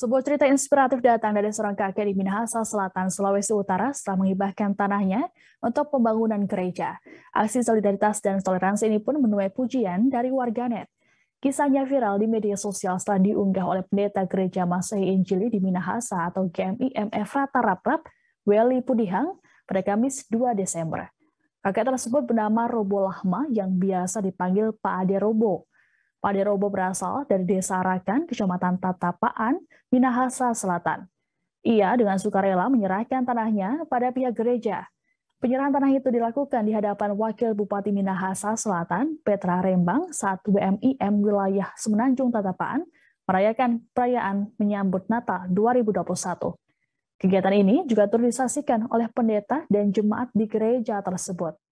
Sebuah cerita inspiratif datang dari seorang kakek di Minahasa Selatan, Sulawesi Utara setelah menghibahkan tanahnya untuk pembangunan gereja. Aksi solidaritas dan toleransi ini pun menuai pujian dari warganet. Kisahnya viral di media sosial setelah diunggah oleh pendeta gereja Masehi Injili di Minahasa atau GMI MF Raprap, Weli Pudihang, pada Kamis 2 Desember. Kakek tersebut bernama Robo Lahma yang biasa dipanggil Pak Ade Robo. Pada Robo berasal dari Desa Rakan, Kecamatan Tatapaan, Minahasa Selatan. Ia dengan sukarela menyerahkan tanahnya pada pihak gereja. Penyerahan tanah itu dilakukan di hadapan Wakil Bupati Minahasa Selatan, Petra Rembang, saat BMIM wilayah Semenanjung Tatapaan merayakan perayaan menyambut Natal 2021. Kegiatan ini juga turut disaksikan oleh pendeta dan jemaat di gereja tersebut.